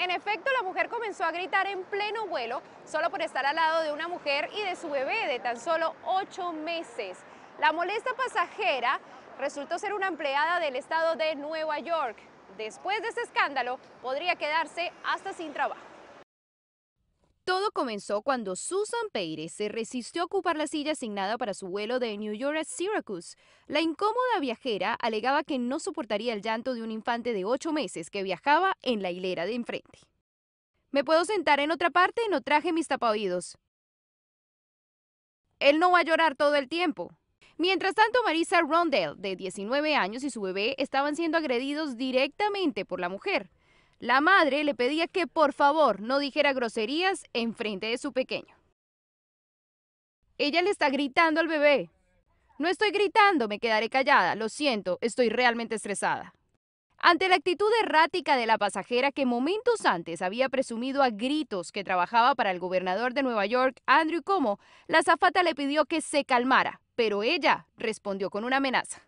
En efecto, la mujer comenzó a gritar en pleno vuelo solo por estar al lado de una mujer y de su bebé de tan solo ocho meses. La molesta pasajera resultó ser una empleada del estado de Nueva York. Después de ese escándalo, podría quedarse hasta sin trabajo. Todo comenzó cuando Susan Pérez se resistió a ocupar la silla asignada para su vuelo de New York a Syracuse. La incómoda viajera alegaba que no soportaría el llanto de un infante de ocho meses que viajaba en la hilera de enfrente. Me puedo sentar en otra parte y no traje mis tapaoídos. Él no va a llorar todo el tiempo. Mientras tanto, Marisa Rondell, de 19 años, y su bebé estaban siendo agredidos directamente por la mujer. La madre le pedía que por favor no dijera groserías en frente de su pequeño. Ella le está gritando al bebé. No estoy gritando, me quedaré callada, lo siento, estoy realmente estresada. Ante la actitud errática de la pasajera que momentos antes había presumido a gritos que trabajaba para el gobernador de Nueva York, Andrew Como, la zafata le pidió que se calmara, pero ella respondió con una amenaza.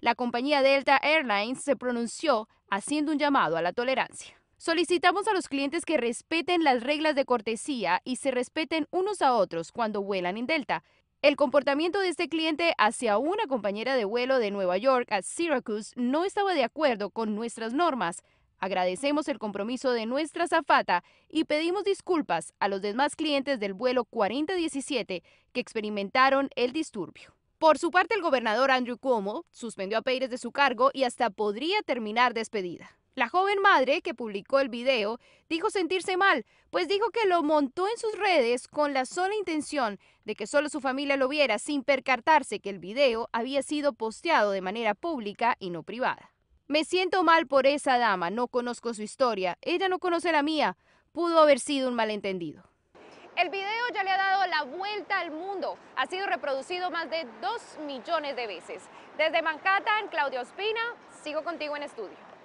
la compañía Delta Airlines se pronunció haciendo un llamado a la tolerancia. Solicitamos a los clientes que respeten las reglas de cortesía y se respeten unos a otros cuando vuelan en Delta. El comportamiento de este cliente hacia una compañera de vuelo de Nueva York a Syracuse no estaba de acuerdo con nuestras normas. Agradecemos el compromiso de nuestra zafata y pedimos disculpas a los demás clientes del vuelo 4017 que experimentaron el disturbio. Por su parte, el gobernador Andrew Cuomo suspendió a Pérez de su cargo y hasta podría terminar despedida. La joven madre que publicó el video dijo sentirse mal, pues dijo que lo montó en sus redes con la sola intención de que solo su familia lo viera sin percatarse que el video había sido posteado de manera pública y no privada. Me siento mal por esa dama, no conozco su historia, ella no conoce la mía, pudo haber sido un malentendido. El video ya le ha dado la vuelta al mundo. Ha sido reproducido más de 2 millones de veces. Desde Manhattan, Claudio Ospina, sigo contigo en estudio.